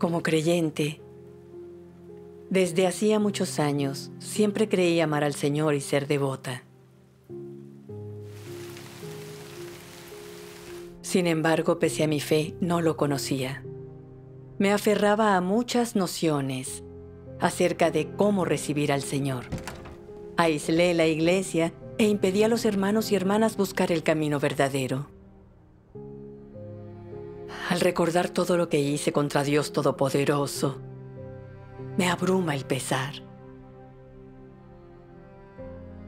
Como creyente, desde hacía muchos años siempre creí amar al Señor y ser devota. Sin embargo, pese a mi fe, no lo conocía. Me aferraba a muchas nociones acerca de cómo recibir al Señor. Aislé la iglesia e impedí a los hermanos y hermanas buscar el camino verdadero. Al recordar todo lo que hice contra Dios Todopoderoso, me abruma el pesar.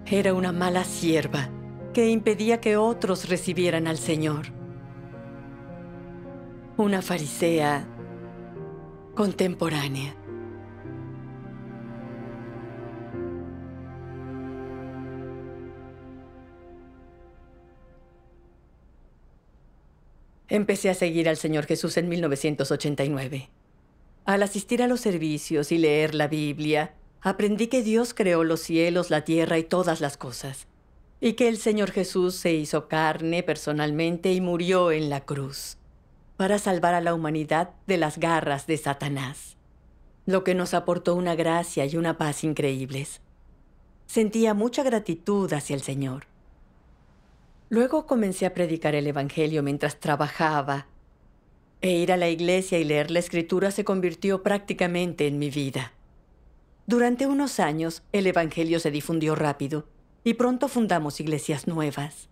Era una mala sierva que impedía que otros recibieran al Señor. Una farisea contemporánea. Empecé a seguir al Señor Jesús en 1989. Al asistir a los servicios y leer la Biblia, aprendí que Dios creó los cielos, la tierra y todas las cosas, y que el Señor Jesús se hizo carne personalmente y murió en la cruz para salvar a la humanidad de las garras de Satanás, lo que nos aportó una gracia y una paz increíbles. Sentía mucha gratitud hacia el Señor. Luego comencé a predicar el Evangelio mientras trabajaba, e ir a la iglesia y leer la escritura se convirtió prácticamente en mi vida. Durante unos años, el Evangelio se difundió rápido y pronto fundamos iglesias nuevas.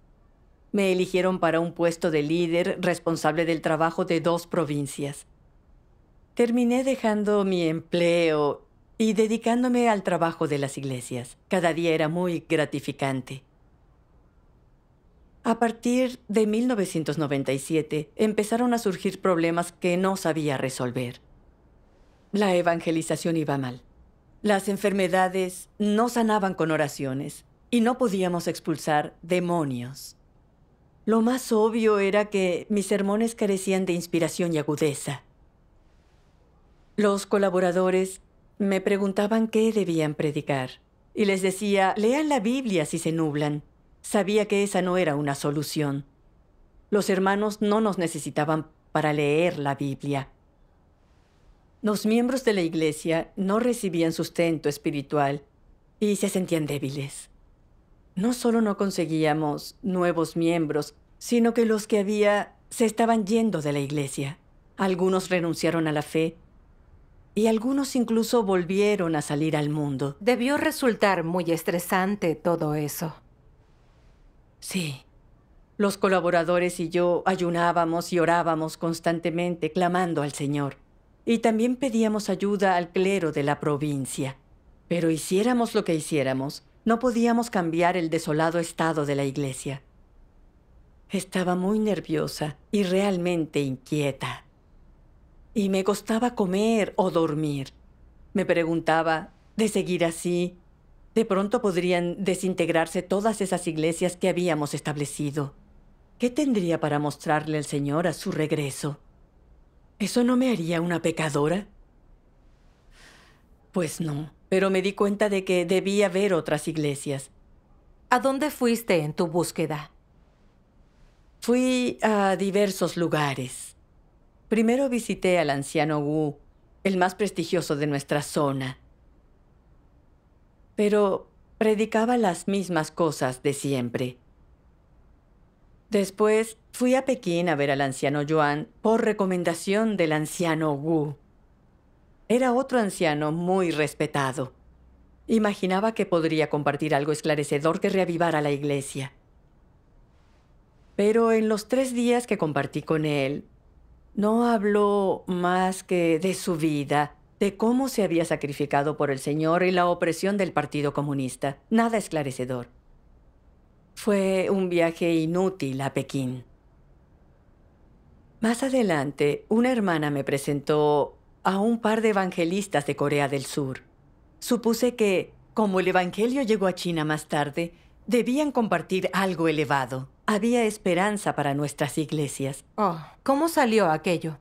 Me eligieron para un puesto de líder responsable del trabajo de dos provincias. Terminé dejando mi empleo y dedicándome al trabajo de las iglesias. Cada día era muy gratificante. A partir de 1997 empezaron a surgir problemas que no sabía resolver. La evangelización iba mal. Las enfermedades no sanaban con oraciones y no podíamos expulsar demonios. Lo más obvio era que mis sermones carecían de inspiración y agudeza. Los colaboradores me preguntaban qué debían predicar y les decía, lean la Biblia si se nublan Sabía que esa no era una solución. Los hermanos no nos necesitaban para leer la Biblia. Los miembros de la iglesia no recibían sustento espiritual y se sentían débiles. No solo no conseguíamos nuevos miembros, sino que los que había se estaban yendo de la iglesia. Algunos renunciaron a la fe y algunos incluso volvieron a salir al mundo. Debió resultar muy estresante todo eso. Sí. Los colaboradores y yo ayunábamos y orábamos constantemente, clamando al Señor. Y también pedíamos ayuda al clero de la provincia. Pero hiciéramos lo que hiciéramos, no podíamos cambiar el desolado estado de la iglesia. Estaba muy nerviosa y realmente inquieta. Y me costaba comer o dormir. Me preguntaba, ¿de seguir así, de pronto podrían desintegrarse todas esas iglesias que habíamos establecido. ¿Qué tendría para mostrarle el Señor a su regreso? ¿Eso no me haría una pecadora? Pues no, pero me di cuenta de que debía haber otras iglesias. ¿A dónde fuiste en tu búsqueda? Fui a diversos lugares. Primero visité al anciano Wu, el más prestigioso de nuestra zona pero predicaba las mismas cosas de siempre. Después fui a Pekín a ver al anciano Yuan por recomendación del anciano Wu. Era otro anciano muy respetado. Imaginaba que podría compartir algo esclarecedor que reavivara la iglesia. Pero en los tres días que compartí con él, no habló más que de su vida, de cómo se había sacrificado por el Señor y la opresión del Partido Comunista. Nada esclarecedor. Fue un viaje inútil a Pekín. Más adelante, una hermana me presentó a un par de evangelistas de Corea del Sur. Supuse que, como el Evangelio llegó a China más tarde, debían compartir algo elevado. Había esperanza para nuestras iglesias. Oh, ¿cómo salió aquello?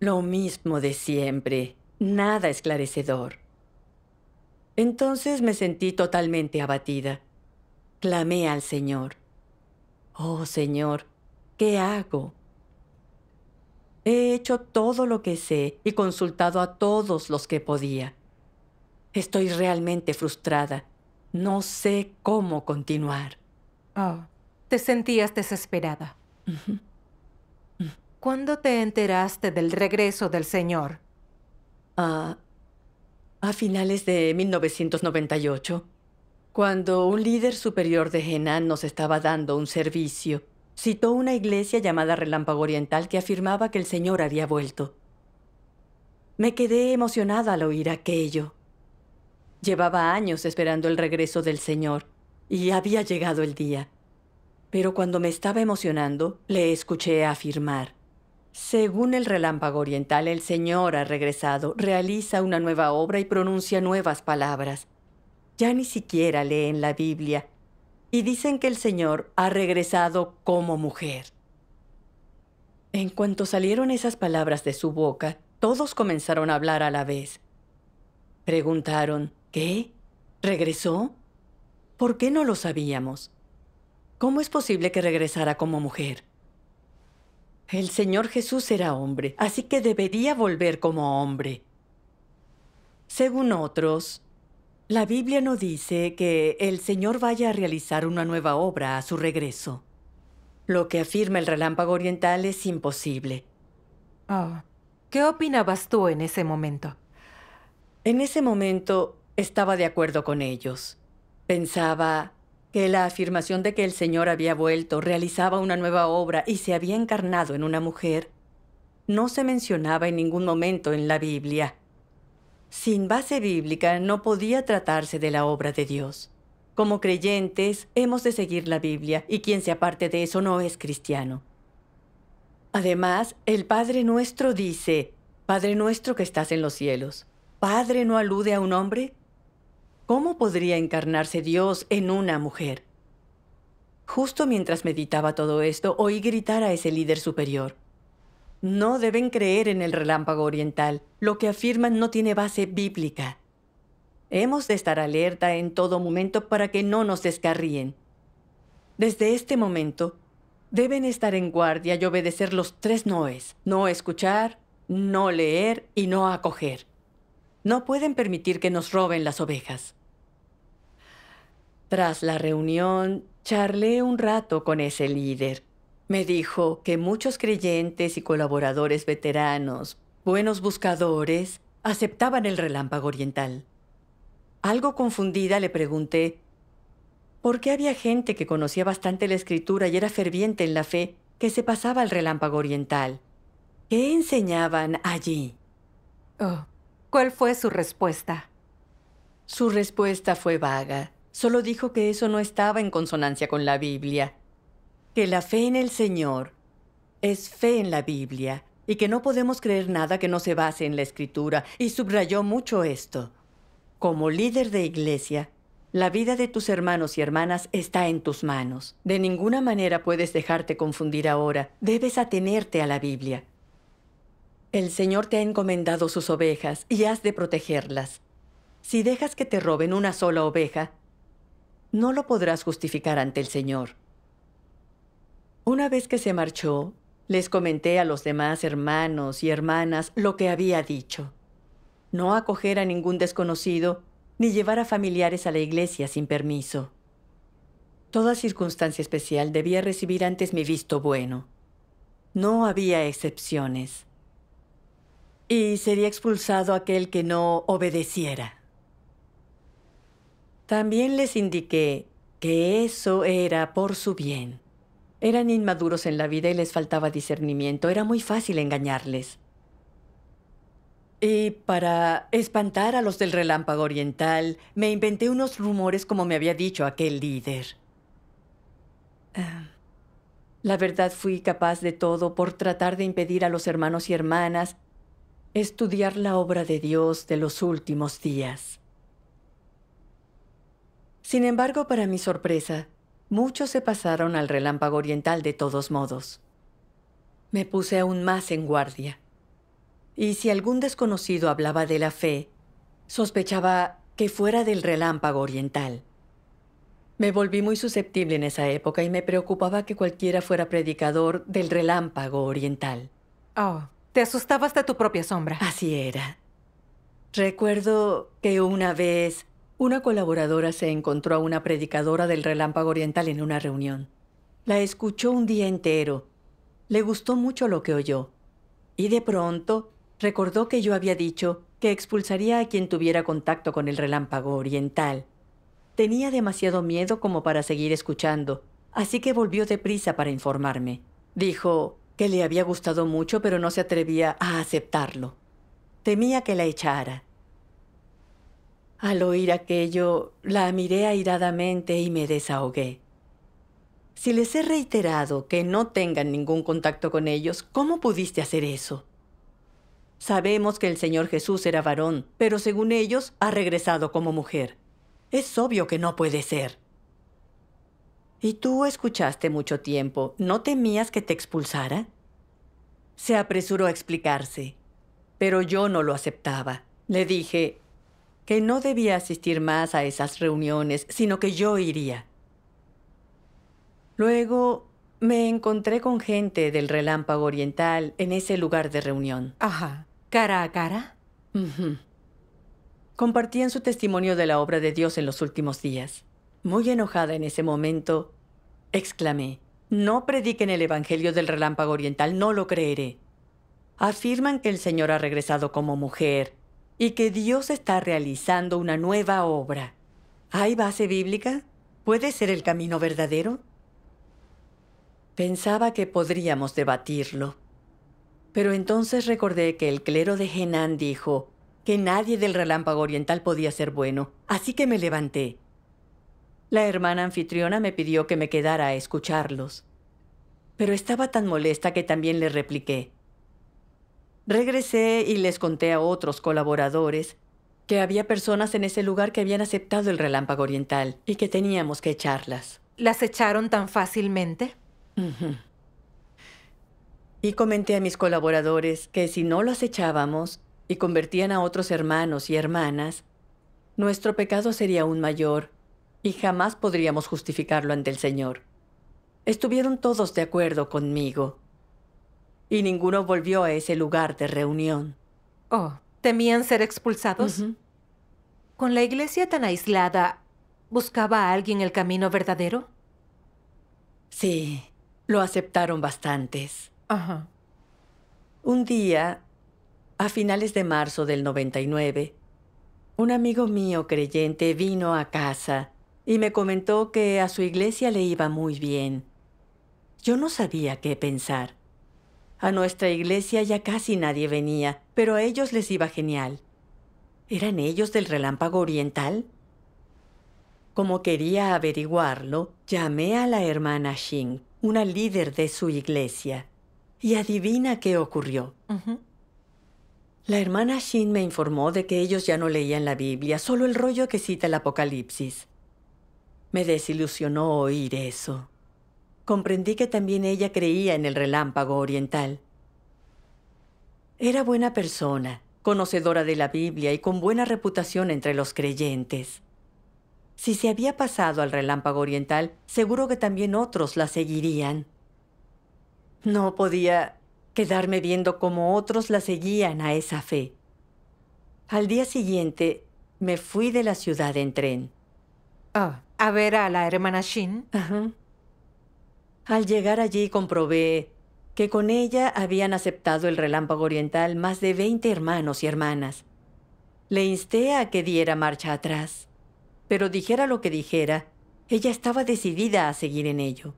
Lo mismo de siempre nada esclarecedor. Entonces me sentí totalmente abatida. Clamé al Señor. Oh Señor, ¿qué hago? He hecho todo lo que sé y consultado a todos los que podía. Estoy realmente frustrada. No sé cómo continuar. Oh, te sentías desesperada. ¿Cuándo te enteraste del regreso del Señor? a, finales de 1998, cuando un líder superior de Henan nos estaba dando un servicio, citó una iglesia llamada Relámpago Oriental que afirmaba que el Señor había vuelto. Me quedé emocionada al oír aquello. Llevaba años esperando el regreso del Señor y había llegado el día. Pero cuando me estaba emocionando, le escuché afirmar, según el relámpago oriental, el Señor ha regresado, realiza una nueva obra y pronuncia nuevas palabras. Ya ni siquiera leen la Biblia y dicen que el Señor ha regresado como mujer. En cuanto salieron esas palabras de su boca, todos comenzaron a hablar a la vez. Preguntaron, ¿qué? ¿Regresó? ¿Por qué no lo sabíamos? ¿Cómo es posible que regresara como mujer? El Señor Jesús era hombre, así que debería volver como hombre. Según otros, la Biblia no dice que el Señor vaya a realizar una nueva obra a su regreso. Lo que afirma el relámpago oriental es imposible. Oh, ¿Qué opinabas tú en ese momento? En ese momento estaba de acuerdo con ellos. Pensaba, que la afirmación de que el Señor había vuelto, realizaba una nueva obra y se había encarnado en una mujer, no se mencionaba en ningún momento en la Biblia. Sin base bíblica no podía tratarse de la obra de Dios. Como creyentes hemos de seguir la Biblia y quien se aparte de eso no es cristiano. Además, el Padre nuestro dice, Padre nuestro que estás en los cielos. ¿Padre no alude a un hombre? ¿Cómo podría encarnarse Dios en una mujer? Justo mientras meditaba todo esto, oí gritar a ese líder superior. No deben creer en el relámpago oriental. Lo que afirman no tiene base bíblica. Hemos de estar alerta en todo momento para que no nos descarríen. Desde este momento, deben estar en guardia y obedecer los tres noes. No escuchar, no leer y no acoger. No pueden permitir que nos roben las ovejas. Tras la reunión, charlé un rato con ese líder. Me dijo que muchos creyentes y colaboradores veteranos, buenos buscadores, aceptaban el relámpago oriental. Algo confundida le pregunté por qué había gente que conocía bastante la escritura y era ferviente en la fe que se pasaba al relámpago oriental. ¿Qué enseñaban allí? Oh, ¿cuál fue su respuesta? Su respuesta fue vaga. Solo dijo que eso no estaba en consonancia con la Biblia, que la fe en el Señor es fe en la Biblia y que no podemos creer nada que no se base en la Escritura, y subrayó mucho esto. Como líder de iglesia, la vida de tus hermanos y hermanas está en tus manos. De ninguna manera puedes dejarte confundir ahora. Debes atenerte a la Biblia. El Señor te ha encomendado sus ovejas y has de protegerlas. Si dejas que te roben una sola oveja, no lo podrás justificar ante el Señor. Una vez que se marchó, les comenté a los demás hermanos y hermanas lo que había dicho. No acoger a ningún desconocido ni llevar a familiares a la iglesia sin permiso. Toda circunstancia especial debía recibir antes mi visto bueno. No había excepciones. Y sería expulsado aquel que no obedeciera. También les indiqué que eso era por su bien. Eran inmaduros en la vida y les faltaba discernimiento. Era muy fácil engañarles. Y para espantar a los del relámpago oriental, me inventé unos rumores como me había dicho aquel líder. Ah, la verdad fui capaz de todo por tratar de impedir a los hermanos y hermanas estudiar la obra de Dios de los últimos días. Sin embargo, para mi sorpresa, muchos se pasaron al relámpago oriental de todos modos. Me puse aún más en guardia. Y si algún desconocido hablaba de la fe, sospechaba que fuera del relámpago oriental. Me volví muy susceptible en esa época y me preocupaba que cualquiera fuera predicador del relámpago oriental. Oh, te asustabas de tu propia sombra. Así era. Recuerdo que una vez una colaboradora se encontró a una predicadora del relámpago oriental en una reunión. La escuchó un día entero. Le gustó mucho lo que oyó. Y de pronto recordó que yo había dicho que expulsaría a quien tuviera contacto con el relámpago oriental. Tenía demasiado miedo como para seguir escuchando, así que volvió deprisa para informarme. Dijo que le había gustado mucho pero no se atrevía a aceptarlo. Temía que la echara. Al oír aquello, la miré airadamente y me desahogué. Si les he reiterado que no tengan ningún contacto con ellos, ¿cómo pudiste hacer eso? Sabemos que el Señor Jesús era varón, pero según ellos ha regresado como mujer. Es obvio que no puede ser. Y tú escuchaste mucho tiempo. ¿No temías que te expulsara? Se apresuró a explicarse, pero yo no lo aceptaba. Le dije, que no debía asistir más a esas reuniones, sino que yo iría. Luego me encontré con gente del relámpago oriental en ese lugar de reunión. Ajá. ¿Cara a cara? Compartían su testimonio de la obra de Dios en los últimos días. Muy enojada en ese momento, exclamé, no prediquen el Evangelio del relámpago oriental, no lo creeré. Afirman que el Señor ha regresado como mujer, y que Dios está realizando una nueva obra. ¿Hay base bíblica? ¿Puede ser el camino verdadero? Pensaba que podríamos debatirlo. Pero entonces recordé que el clero de Henan dijo que nadie del relámpago oriental podía ser bueno, así que me levanté. La hermana anfitriona me pidió que me quedara a escucharlos. Pero estaba tan molesta que también le repliqué. Regresé y les conté a otros colaboradores que había personas en ese lugar que habían aceptado el relámpago oriental y que teníamos que echarlas. ¿Las echaron tan fácilmente? Y comenté a mis colaboradores que si no las echábamos y convertían a otros hermanos y hermanas, nuestro pecado sería aún mayor y jamás podríamos justificarlo ante el Señor. Estuvieron todos de acuerdo conmigo y ninguno volvió a ese lugar de reunión. Oh, ¿temían ser expulsados? Con la iglesia tan aislada, ¿buscaba a alguien el camino verdadero? Sí, lo aceptaron bastantes. Ajá. Un día, a finales de marzo del 99, un amigo mío creyente vino a casa y me comentó que a su iglesia le iba muy bien. Yo no sabía qué pensar. A nuestra iglesia ya casi nadie venía, pero a ellos les iba genial. ¿Eran ellos del relámpago oriental? Como quería averiguarlo, llamé a la hermana Shin, una líder de su iglesia. Y adivina qué ocurrió. La hermana Shin me informó de que ellos ya no leían la Biblia, solo el rollo que cita el Apocalipsis. Me desilusionó oír eso comprendí que también ella creía en el relámpago oriental. Era buena persona, conocedora de la Biblia y con buena reputación entre los creyentes. Si se había pasado al relámpago oriental, seguro que también otros la seguirían. No podía quedarme viendo cómo otros la seguían a esa fe. Al día siguiente, me fui de la ciudad en tren. Ah, a ver a la hermana Shin. Ajá. Al llegar allí comprobé que con ella habían aceptado el relámpago oriental más de 20 hermanos y hermanas. Le insté a que diera marcha atrás, pero dijera lo que dijera, ella estaba decidida a seguir en ello.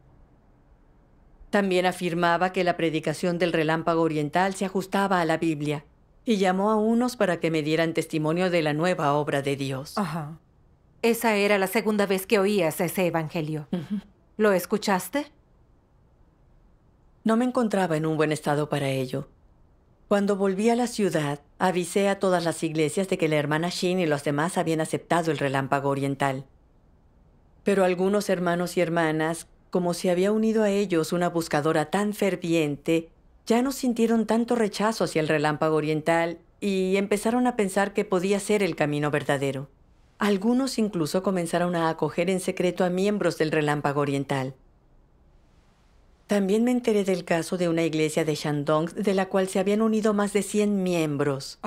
También afirmaba que la predicación del relámpago oriental se ajustaba a la Biblia y llamó a unos para que me dieran testimonio de la nueva obra de Dios. Ajá. Esa era la segunda vez que oías ese evangelio. ¿Lo escuchaste? No me encontraba en un buen estado para ello. Cuando volví a la ciudad, avisé a todas las iglesias de que la hermana Shin y los demás habían aceptado el relámpago oriental. Pero algunos hermanos y hermanas, como se había unido a ellos una buscadora tan ferviente, ya no sintieron tanto rechazo hacia el relámpago oriental y empezaron a pensar que podía ser el camino verdadero. Algunos incluso comenzaron a acoger en secreto a miembros del relámpago oriental. También me enteré del caso de una iglesia de Shandong de la cual se habían unido más de 100 miembros,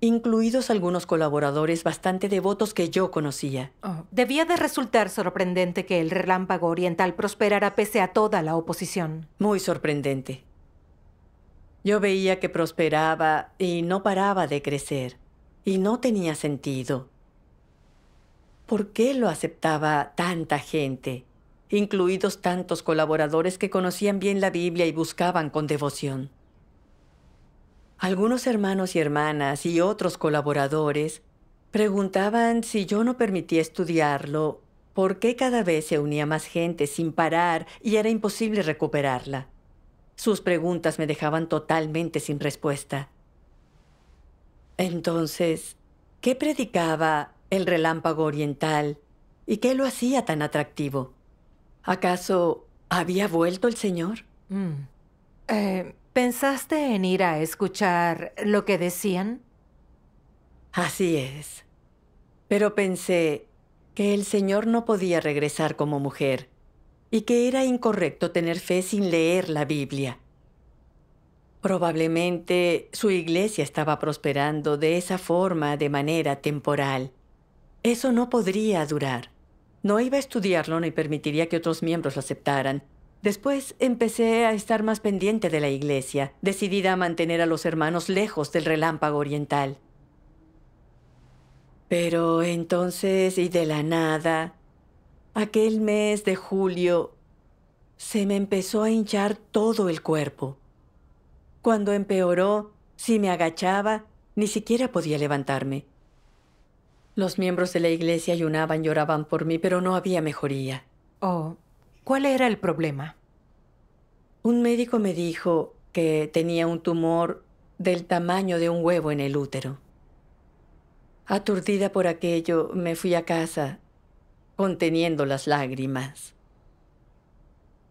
incluidos algunos colaboradores bastante devotos que yo conocía. Oh, debía de resultar sorprendente que el relámpago oriental prosperara pese a toda la oposición. Muy sorprendente. Yo veía que prosperaba y no paraba de crecer, y no tenía sentido. ¿Por qué lo aceptaba tanta gente? incluidos tantos colaboradores que conocían bien la Biblia y buscaban con devoción. Algunos hermanos y hermanas y otros colaboradores preguntaban si yo no permitía estudiarlo, por qué cada vez se unía más gente sin parar y era imposible recuperarla. Sus preguntas me dejaban totalmente sin respuesta. Entonces, ¿qué predicaba el relámpago oriental y qué lo hacía tan atractivo? ¿Acaso había vuelto el señor? Mm. Eh, ¿Pensaste en ir a escuchar lo que decían? Así es. Pero pensé que el señor no podía regresar como mujer y que era incorrecto tener fe sin leer la Biblia. Probablemente su iglesia estaba prosperando de esa forma de manera temporal. Eso no podría durar. No iba a estudiarlo ni permitiría que otros miembros lo aceptaran. Después empecé a estar más pendiente de la iglesia, decidida a mantener a los hermanos lejos del relámpago oriental. Pero entonces, y de la nada, aquel mes de julio, se me empezó a hinchar todo el cuerpo. Cuando empeoró, si me agachaba, ni siquiera podía levantarme. Los miembros de la iglesia ayunaban, lloraban por mí, pero no había mejoría. Oh, ¿cuál era el problema? Un médico me dijo que tenía un tumor del tamaño de un huevo en el útero. Aturdida por aquello, me fui a casa, conteniendo las lágrimas.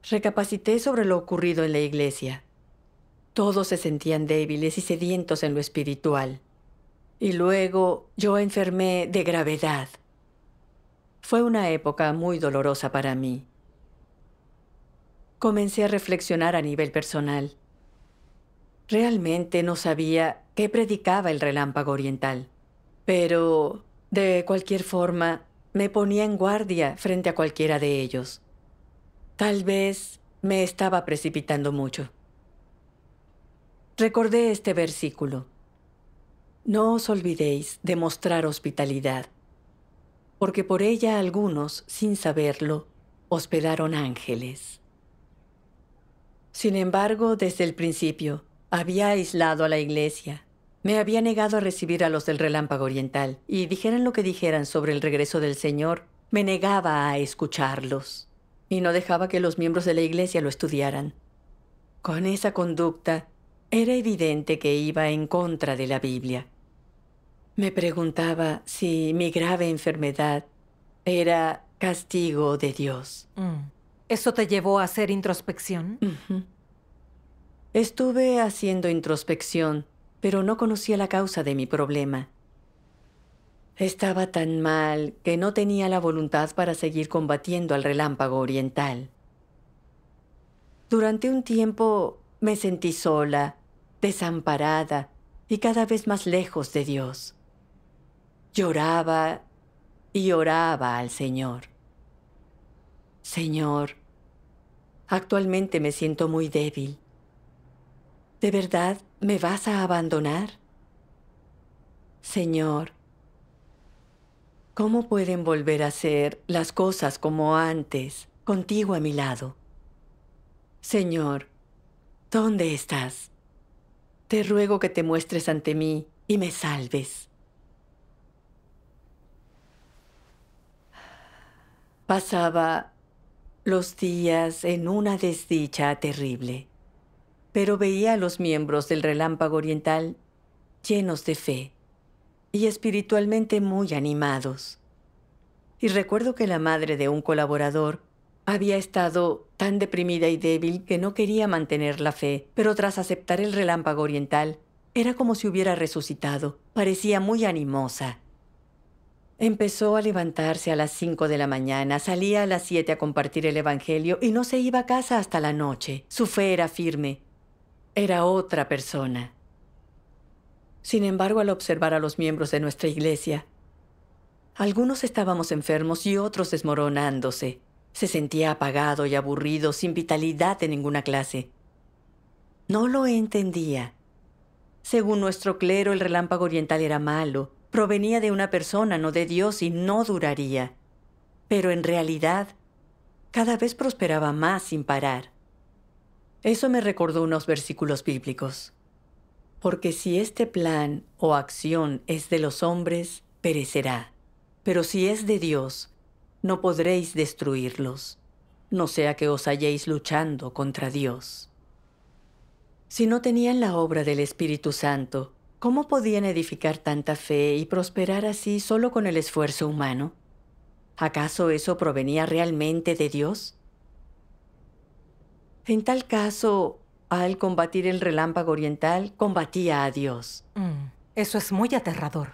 Recapacité sobre lo ocurrido en la iglesia. Todos se sentían débiles y sedientos en lo espiritual y luego yo enfermé de gravedad. Fue una época muy dolorosa para mí. Comencé a reflexionar a nivel personal. Realmente no sabía qué predicaba el relámpago oriental, pero de cualquier forma me ponía en guardia frente a cualquiera de ellos. Tal vez me estaba precipitando mucho. Recordé este versículo. No os olvidéis de mostrar hospitalidad, porque por ella algunos, sin saberlo, hospedaron ángeles. Sin embargo, desde el principio, había aislado a la iglesia. Me había negado a recibir a los del relámpago oriental, y dijeran lo que dijeran sobre el regreso del Señor, me negaba a escucharlos, y no dejaba que los miembros de la iglesia lo estudiaran. Con esa conducta, era evidente que iba en contra de la Biblia me preguntaba si mi grave enfermedad era castigo de Dios. Mm. ¿Eso te llevó a hacer introspección? Estuve haciendo introspección, pero no conocía la causa de mi problema. Estaba tan mal que no tenía la voluntad para seguir combatiendo al relámpago oriental. Durante un tiempo me sentí sola, desamparada y cada vez más lejos de Dios. Lloraba y oraba al Señor. Señor, actualmente me siento muy débil. ¿De verdad me vas a abandonar? Señor, ¿cómo pueden volver a ser las cosas como antes, contigo a mi lado? Señor, ¿dónde estás? Te ruego que te muestres ante mí y me salves. Pasaba los días en una desdicha terrible, pero veía a los miembros del relámpago oriental llenos de fe y espiritualmente muy animados. Y recuerdo que la madre de un colaborador había estado tan deprimida y débil que no quería mantener la fe, pero tras aceptar el relámpago oriental, era como si hubiera resucitado. Parecía muy animosa Empezó a levantarse a las cinco de la mañana, salía a las siete a compartir el Evangelio y no se iba a casa hasta la noche. Su fe era firme. Era otra persona. Sin embargo, al observar a los miembros de nuestra iglesia, algunos estábamos enfermos y otros desmoronándose. Se sentía apagado y aburrido, sin vitalidad de ninguna clase. No lo entendía. Según nuestro clero, el relámpago oriental era malo provenía de una persona, no de Dios, y no duraría. Pero en realidad, cada vez prosperaba más sin parar. Eso me recordó unos versículos bíblicos. Porque si este plan o acción es de los hombres, perecerá. Pero si es de Dios, no podréis destruirlos, no sea que os halléis luchando contra Dios. Si no tenían la obra del Espíritu Santo, ¿Cómo podían edificar tanta fe y prosperar así solo con el esfuerzo humano? ¿Acaso eso provenía realmente de Dios? En tal caso, al combatir el relámpago oriental, combatía a Dios. Mm, eso es muy aterrador.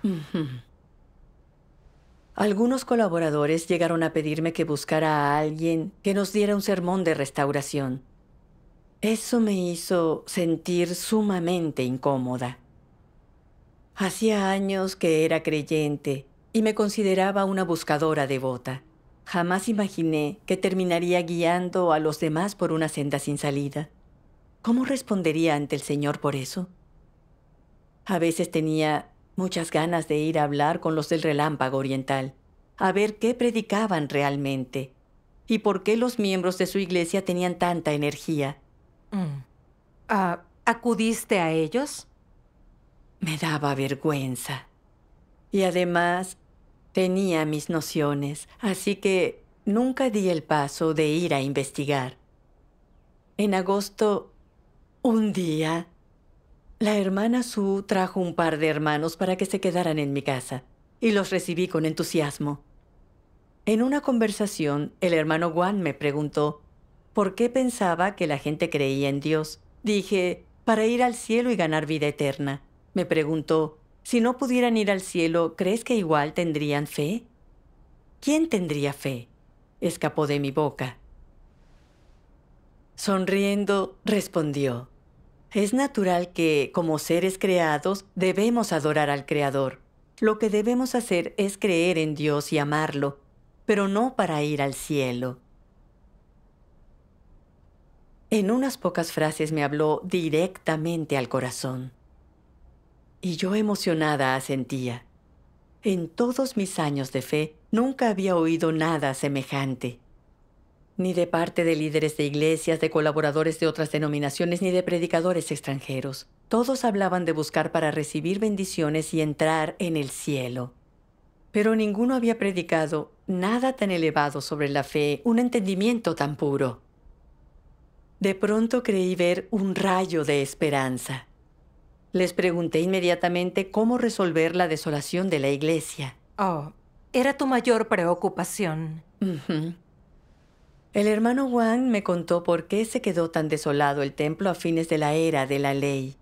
Algunos colaboradores llegaron a pedirme que buscara a alguien que nos diera un sermón de restauración. Eso me hizo sentir sumamente incómoda. Hacía años que era creyente y me consideraba una buscadora devota. Jamás imaginé que terminaría guiando a los demás por una senda sin salida. ¿Cómo respondería ante el Señor por eso? A veces tenía muchas ganas de ir a hablar con los del relámpago oriental, a ver qué predicaban realmente y por qué los miembros de su iglesia tenían tanta energía. Mm. Ah, ¿Acudiste a ellos? me daba vergüenza. Y además tenía mis nociones, así que nunca di el paso de ir a investigar. En agosto, un día, la hermana Su trajo un par de hermanos para que se quedaran en mi casa, y los recibí con entusiasmo. En una conversación, el hermano Juan me preguntó por qué pensaba que la gente creía en Dios. Dije, para ir al cielo y ganar vida eterna. Me preguntó, si no pudieran ir al cielo, ¿crees que igual tendrían fe? ¿Quién tendría fe? escapó de mi boca. Sonriendo, respondió, es natural que, como seres creados, debemos adorar al Creador. Lo que debemos hacer es creer en Dios y amarlo, pero no para ir al cielo. En unas pocas frases me habló directamente al corazón y yo emocionada asentía. En todos mis años de fe nunca había oído nada semejante, ni de parte de líderes de iglesias, de colaboradores de otras denominaciones, ni de predicadores extranjeros. Todos hablaban de buscar para recibir bendiciones y entrar en el cielo. Pero ninguno había predicado nada tan elevado sobre la fe, un entendimiento tan puro. De pronto creí ver un rayo de esperanza. Les pregunté inmediatamente cómo resolver la desolación de la iglesia. Oh, era tu mayor preocupación. El hermano Wang me contó por qué se quedó tan desolado el templo a fines de la era de la ley.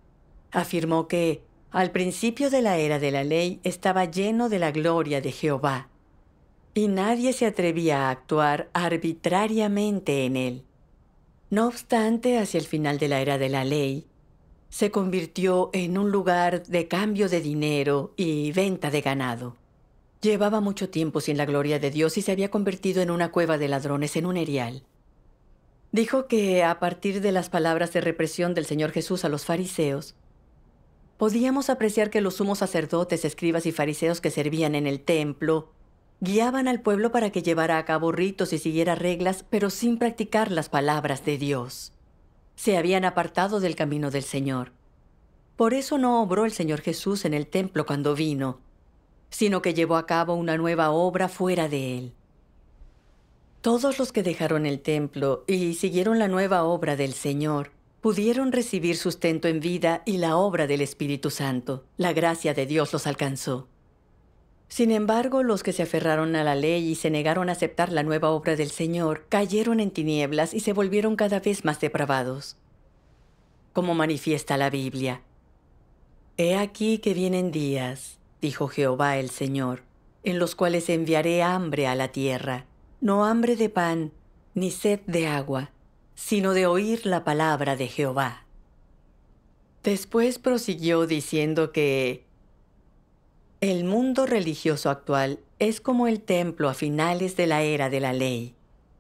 Afirmó que, al principio de la era de la ley, estaba lleno de la gloria de Jehová, y nadie se atrevía a actuar arbitrariamente en él. No obstante, hacia el final de la era de la ley, se convirtió en un lugar de cambio de dinero y venta de ganado. Llevaba mucho tiempo sin la gloria de Dios y se había convertido en una cueva de ladrones, en un erial. Dijo que a partir de las palabras de represión del Señor Jesús a los fariseos, podíamos apreciar que los sumos sacerdotes, escribas y fariseos que servían en el templo guiaban al pueblo para que llevara a cabo ritos y siguiera reglas, pero sin practicar las palabras de Dios se habían apartado del camino del Señor. Por eso no obró el Señor Jesús en el templo cuando vino, sino que llevó a cabo una nueva obra fuera de él. Todos los que dejaron el templo y siguieron la nueva obra del Señor pudieron recibir sustento en vida y la obra del Espíritu Santo. La gracia de Dios los alcanzó. Sin embargo, los que se aferraron a la ley y se negaron a aceptar la nueva obra del Señor cayeron en tinieblas y se volvieron cada vez más depravados. Como manifiesta la Biblia. He aquí que vienen días, dijo Jehová el Señor, en los cuales enviaré hambre a la tierra, no hambre de pan, ni sed de agua, sino de oír la palabra de Jehová. Después prosiguió diciendo que el mundo mundo religioso actual es como el templo a finales de la era de la ley.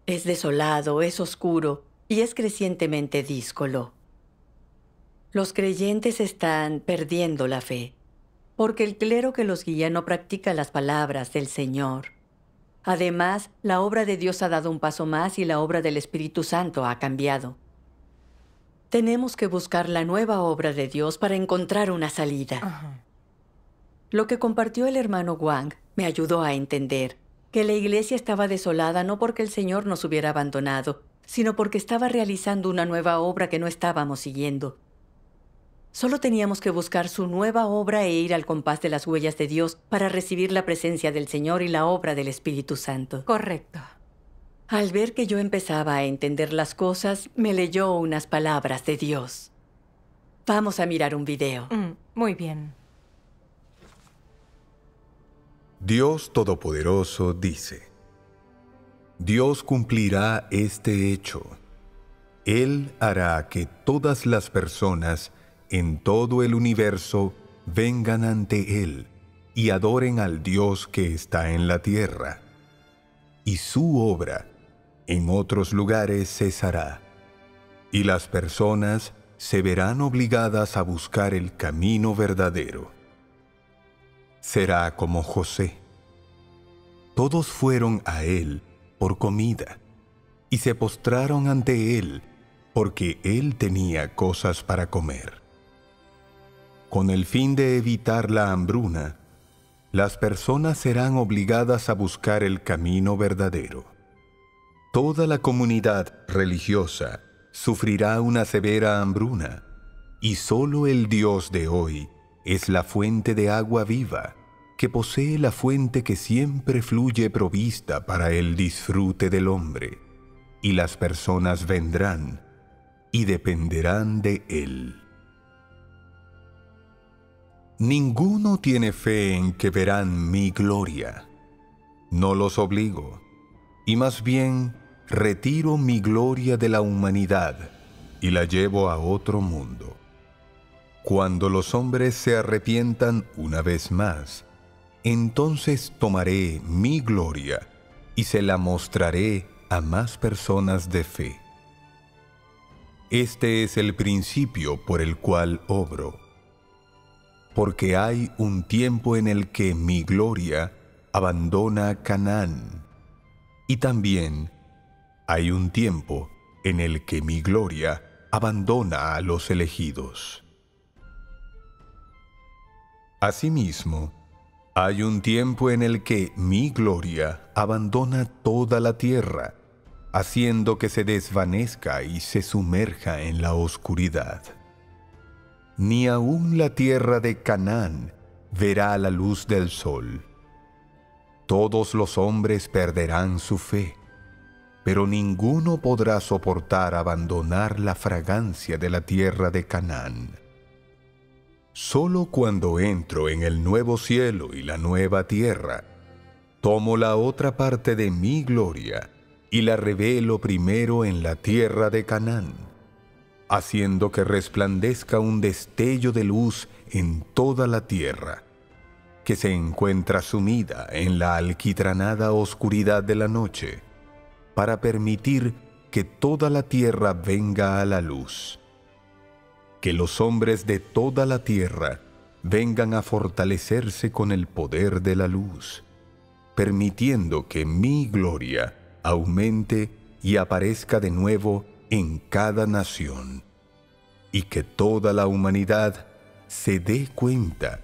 Es desolado, es oscuro y es crecientemente díscolo. Los creyentes están perdiendo la fe, porque el clero que los guía no practica las palabras del Señor. Además, la obra de Dios ha dado un paso más y la obra del Espíritu Santo ha cambiado. Tenemos que buscar la nueva obra de Dios para encontrar una salida. Lo que compartió el hermano Wang me ayudó a entender que la iglesia estaba desolada no porque el Señor nos hubiera abandonado, sino porque estaba realizando una nueva obra que no estábamos siguiendo. Solo teníamos que buscar su nueva obra e ir al compás de las huellas de Dios para recibir la presencia del Señor y la obra del Espíritu Santo. Correcto. Al ver que yo empezaba a entender las cosas, me leyó unas palabras de Dios. Vamos a mirar un video. Mm, muy bien. Dios Todopoderoso dice, Dios cumplirá este hecho. Él hará que todas las personas en todo el universo vengan ante Él y adoren al Dios que está en la tierra. Y su obra en otros lugares cesará, y las personas se verán obligadas a buscar el camino verdadero será como José. Todos fueron a él por comida y se postraron ante él porque él tenía cosas para comer. Con el fin de evitar la hambruna, las personas serán obligadas a buscar el camino verdadero. Toda la comunidad religiosa sufrirá una severa hambruna, y solo el Dios de hoy es la fuente de agua viva que posee la fuente que siempre fluye provista para el disfrute del hombre, y las personas vendrán y dependerán de él. Ninguno tiene fe en que verán mi gloria. No los obligo, y más bien retiro mi gloria de la humanidad y la llevo a otro mundo. Cuando los hombres se arrepientan una vez más, entonces tomaré mi gloria y se la mostraré a más personas de fe. Este es el principio por el cual obro, porque hay un tiempo en el que mi gloria abandona Canaán, y también hay un tiempo en el que mi gloria abandona a los elegidos. Asimismo, hay un tiempo en el que mi gloria abandona toda la tierra, haciendo que se desvanezca y se sumerja en la oscuridad. Ni aún la tierra de Canaán verá la luz del sol. Todos los hombres perderán su fe, pero ninguno podrá soportar abandonar la fragancia de la tierra de Canaán. Solo cuando entro en el nuevo cielo y la nueva tierra, tomo la otra parte de mi gloria y la revelo primero en la tierra de Canaán, haciendo que resplandezca un destello de luz en toda la tierra, que se encuentra sumida en la alquitranada oscuridad de la noche, para permitir que toda la tierra venga a la luz que los hombres de toda la tierra vengan a fortalecerse con el poder de la luz, permitiendo que mi gloria aumente y aparezca de nuevo en cada nación, y que toda la humanidad se dé cuenta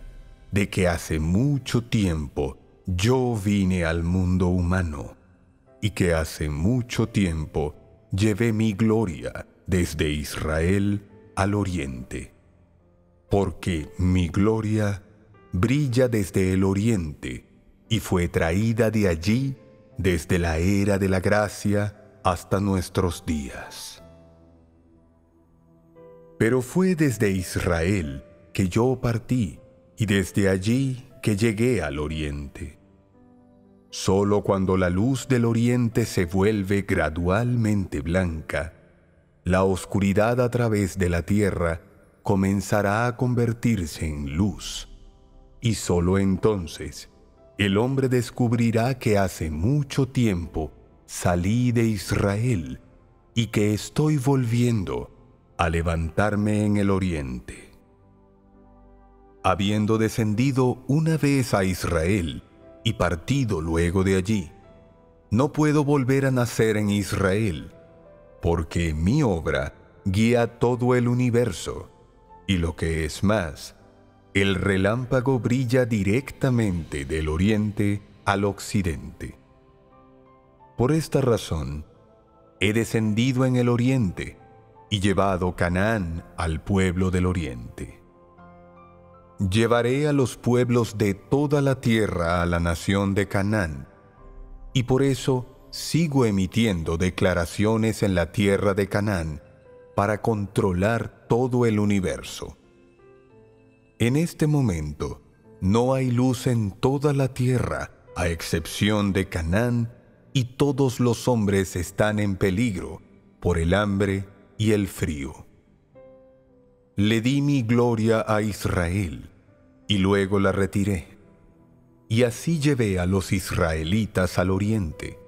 de que hace mucho tiempo yo vine al mundo humano, y que hace mucho tiempo llevé mi gloria desde Israel al oriente, porque mi gloria brilla desde el oriente y fue traída de allí desde la era de la gracia hasta nuestros días. Pero fue desde Israel que yo partí y desde allí que llegué al oriente. Solo cuando la luz del oriente se vuelve gradualmente blanca, la oscuridad a través de la tierra comenzará a convertirse en luz. Y sólo entonces el hombre descubrirá que hace mucho tiempo salí de Israel y que estoy volviendo a levantarme en el oriente. Habiendo descendido una vez a Israel y partido luego de allí, no puedo volver a nacer en Israel porque mi obra guía todo el universo, y lo que es más, el relámpago brilla directamente del oriente al occidente. Por esta razón, he descendido en el oriente y llevado Canaán al pueblo del oriente. Llevaré a los pueblos de toda la tierra a la nación de Canaán, y por eso sigo emitiendo declaraciones en la tierra de Canaán para controlar todo el universo. En este momento, no hay luz en toda la tierra, a excepción de Canaán, y todos los hombres están en peligro por el hambre y el frío. Le di mi gloria a Israel, y luego la retiré. Y así llevé a los israelitas al oriente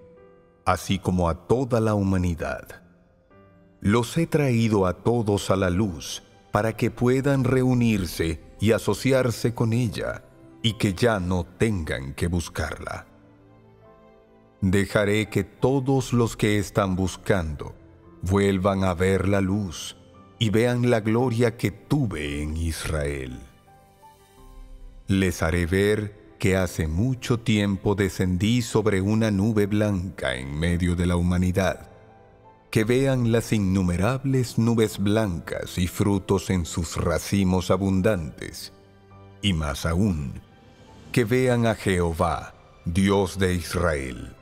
así como a toda la humanidad. Los he traído a todos a la luz para que puedan reunirse y asociarse con ella y que ya no tengan que buscarla. Dejaré que todos los que están buscando vuelvan a ver la luz y vean la gloria que tuve en Israel. Les haré ver que hace mucho tiempo descendí sobre una nube blanca en medio de la humanidad. Que vean las innumerables nubes blancas y frutos en sus racimos abundantes. Y más aún, que vean a Jehová, Dios de Israel.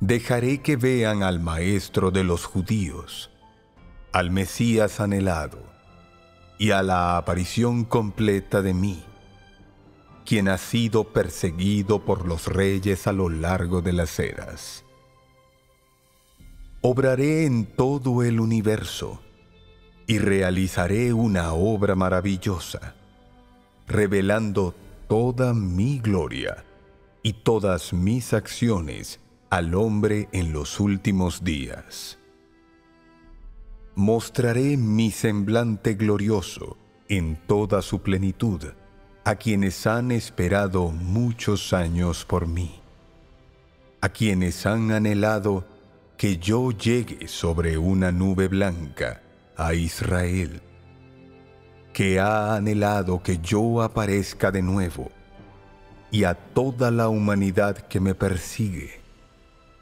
Dejaré que vean al Maestro de los judíos, al Mesías anhelado, y a la aparición completa de mí quien ha sido perseguido por los reyes a lo largo de las eras. Obraré en todo el universo y realizaré una obra maravillosa, revelando toda mi gloria y todas mis acciones al hombre en los últimos días. Mostraré mi semblante glorioso en toda su plenitud a quienes han esperado muchos años por mí, a quienes han anhelado que yo llegue sobre una nube blanca a Israel, que ha anhelado que yo aparezca de nuevo, y a toda la humanidad que me persigue,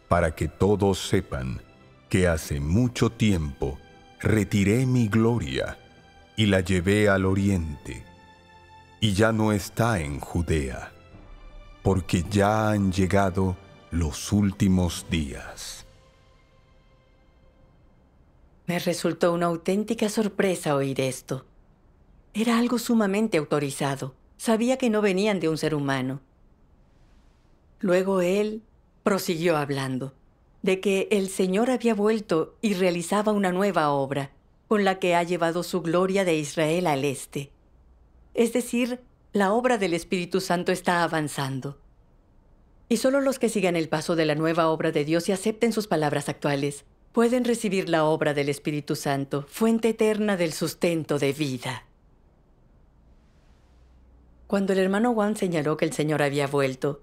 para que todos sepan que hace mucho tiempo retiré mi gloria y la llevé al oriente y ya no está en Judea, porque ya han llegado los últimos días. Me resultó una auténtica sorpresa oír esto. Era algo sumamente autorizado. Sabía que no venían de un ser humano. Luego él prosiguió hablando de que el Señor había vuelto y realizaba una nueva obra, con la que ha llevado su gloria de Israel al este es decir, la obra del Espíritu Santo está avanzando. Y solo los que sigan el paso de la nueva obra de Dios y acepten sus palabras actuales pueden recibir la obra del Espíritu Santo, fuente eterna del sustento de vida. Cuando el hermano Juan señaló que el Señor había vuelto,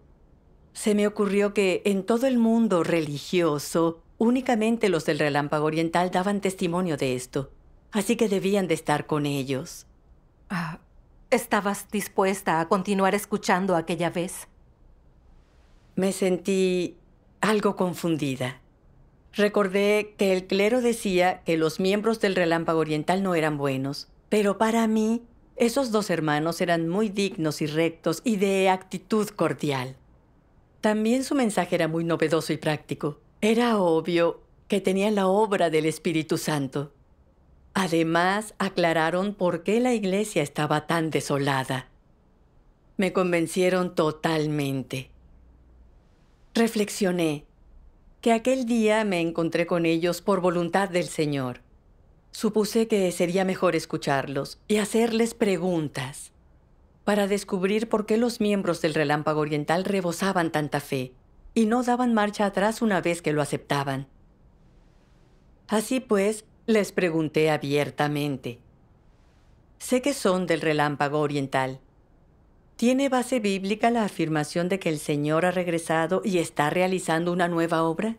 se me ocurrió que en todo el mundo religioso, únicamente los del relámpago oriental daban testimonio de esto, así que debían de estar con ellos. Ah, ¿Estabas dispuesta a continuar escuchando aquella vez? Me sentí algo confundida. Recordé que el clero decía que los miembros del relámpago oriental no eran buenos, pero para mí esos dos hermanos eran muy dignos y rectos y de actitud cordial. También su mensaje era muy novedoso y práctico. Era obvio que tenían la obra del Espíritu Santo. Además, aclararon por qué la iglesia estaba tan desolada. Me convencieron totalmente. Reflexioné que aquel día me encontré con ellos por voluntad del Señor. Supuse que sería mejor escucharlos y hacerles preguntas para descubrir por qué los miembros del relámpago oriental rebosaban tanta fe y no daban marcha atrás una vez que lo aceptaban. Así pues, les pregunté abiertamente. Sé que son del relámpago oriental. ¿Tiene base bíblica la afirmación de que el Señor ha regresado y está realizando una nueva obra?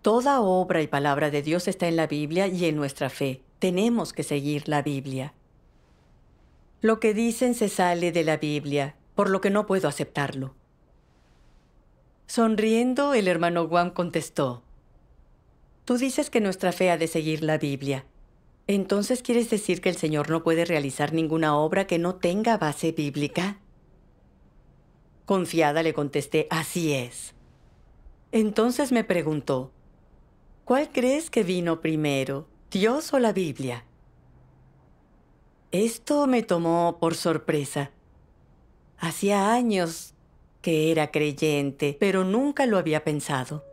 Toda obra y palabra de Dios está en la Biblia y en nuestra fe. Tenemos que seguir la Biblia. Lo que dicen se sale de la Biblia, por lo que no puedo aceptarlo. Sonriendo, el hermano Juan contestó, Tú dices que nuestra fe ha de seguir la Biblia. Entonces quieres decir que el Señor no puede realizar ninguna obra que no tenga base bíblica. Confiada le contesté, así es. Entonces me preguntó, ¿cuál crees que vino primero, Dios o la Biblia? Esto me tomó por sorpresa. Hacía años que era creyente, pero nunca lo había pensado.